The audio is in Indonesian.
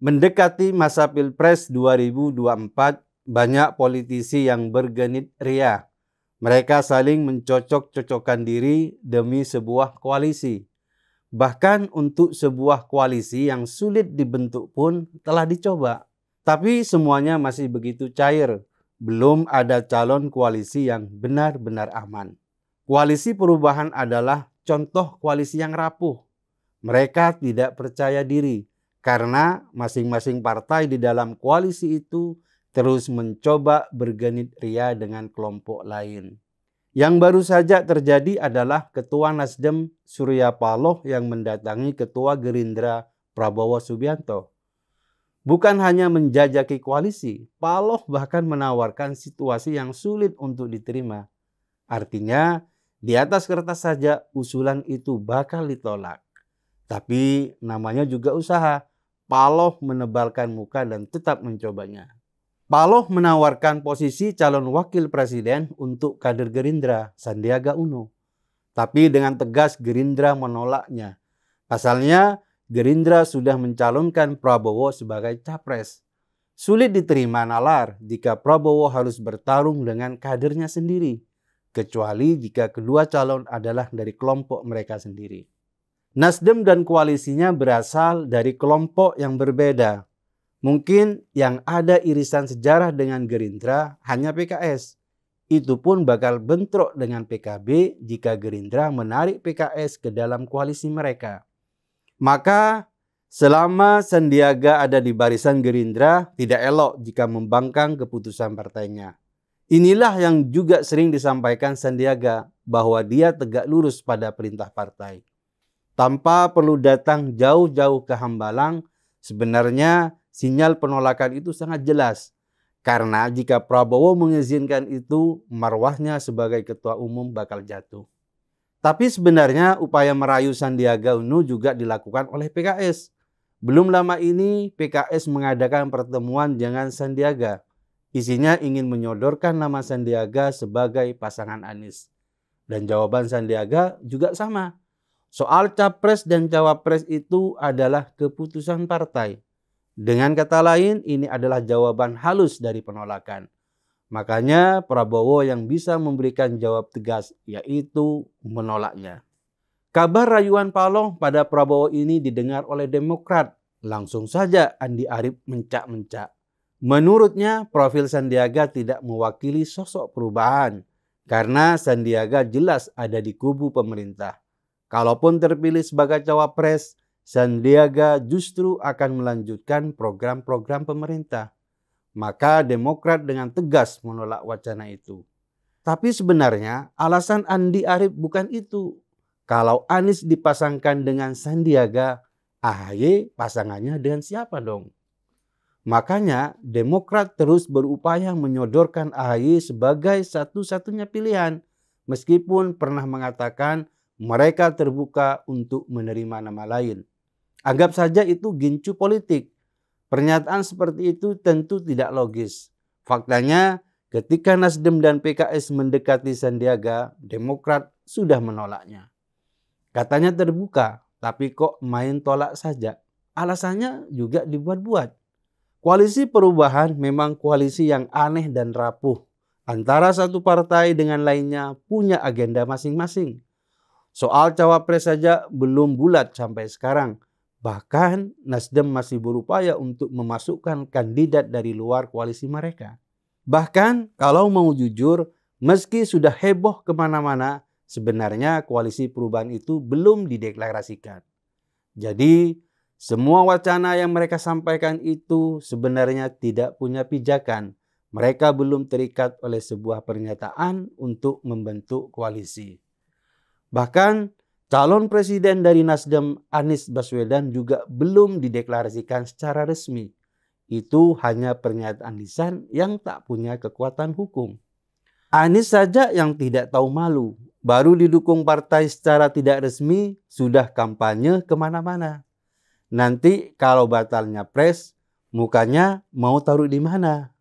Mendekati masa Pilpres 2024, banyak politisi yang bergenit ria. Mereka saling mencocok-cocokkan diri demi sebuah koalisi. Bahkan untuk sebuah koalisi yang sulit dibentuk pun telah dicoba. Tapi semuanya masih begitu cair. Belum ada calon koalisi yang benar-benar aman. Koalisi perubahan adalah contoh koalisi yang rapuh. Mereka tidak percaya diri, karena masing-masing partai di dalam koalisi itu terus mencoba bergenit ria dengan kelompok lain. Yang baru saja terjadi adalah Ketua Nasdem Surya Paloh yang mendatangi Ketua Gerindra Prabowo Subianto. Bukan hanya menjajaki koalisi, Paloh bahkan menawarkan situasi yang sulit untuk diterima. Artinya, di atas kertas saja usulan itu bakal ditolak. Tapi namanya juga usaha. Paloh menebalkan muka dan tetap mencobanya. Paloh menawarkan posisi calon wakil presiden untuk kader Gerindra, Sandiaga Uno. Tapi dengan tegas Gerindra menolaknya. Pasalnya, Gerindra sudah mencalonkan Prabowo sebagai capres. Sulit diterima nalar jika Prabowo harus bertarung dengan kadernya sendiri, kecuali jika kedua calon adalah dari kelompok mereka sendiri. Nasdem dan koalisinya berasal dari kelompok yang berbeda. Mungkin yang ada irisan sejarah dengan Gerindra hanya PKS. Itu pun bakal bentrok dengan PKB jika Gerindra menarik PKS ke dalam koalisi mereka. Maka selama Sandiaga ada di barisan Gerindra, tidak elok jika membangkang keputusan partainya. Inilah yang juga sering disampaikan Sandiaga bahwa dia tegak lurus pada perintah partai tanpa perlu datang jauh-jauh ke Hambalang, sebenarnya sinyal penolakan itu sangat jelas. Karena jika Prabowo mengizinkan itu, marwahnya sebagai ketua umum bakal jatuh. Tapi sebenarnya upaya merayu Sandiaga Uno juga dilakukan oleh PKS. Belum lama ini PKS mengadakan pertemuan dengan Sandiaga. Isinya ingin menyodorkan nama Sandiaga sebagai pasangan Anies. Dan jawaban Sandiaga juga sama. Soal capres dan cawapres itu adalah keputusan partai. Dengan kata lain, ini adalah jawaban halus dari penolakan. Makanya Prabowo yang bisa memberikan jawab tegas yaitu menolaknya. Kabar rayuan Paloh pada Prabowo ini didengar oleh Demokrat. Langsung saja Andi Arief mencak-mencak. Menurutnya profil Sandiaga tidak mewakili sosok perubahan karena Sandiaga jelas ada di kubu pemerintah. Kalaupun terpilih sebagai cawapres, Sandiaga justru akan melanjutkan program-program pemerintah. Maka Demokrat dengan tegas menolak wacana itu. Tapi sebenarnya alasan Andi Arief bukan itu. Kalau Anies dipasangkan dengan Sandiaga, AHY pasangannya dengan siapa dong? Makanya Demokrat terus berupaya menyodorkan AHY sebagai satu-satunya pilihan meskipun pernah mengatakan mereka terbuka untuk menerima nama lain. Anggap saja itu gincu politik. Pernyataan seperti itu tentu tidak logis. Faktanya, ketika Nasdem dan PKS mendekati Sandiaga, Demokrat sudah menolaknya. Katanya terbuka, tapi kok main tolak saja. Alasannya juga dibuat-buat. Koalisi perubahan memang koalisi yang aneh dan rapuh. Antara satu partai dengan lainnya punya agenda masing-masing. Soal cawapres saja belum bulat sampai sekarang. Bahkan Nasdem masih berupaya untuk memasukkan kandidat dari luar koalisi mereka. Bahkan kalau mau jujur, meski sudah heboh kemana-mana, sebenarnya koalisi perubahan itu belum dideklarasikan. Jadi semua wacana yang mereka sampaikan itu sebenarnya tidak punya pijakan. Mereka belum terikat oleh sebuah pernyataan untuk membentuk koalisi. Bahkan calon presiden dari Nasdem Anies Baswedan juga belum dideklarasikan secara resmi. Itu hanya pernyataan lisan yang tak punya kekuatan hukum. Anies saja yang tidak tahu malu, baru didukung partai secara tidak resmi, sudah kampanye kemana-mana. Nanti kalau batalnya pres, mukanya mau taruh di mana?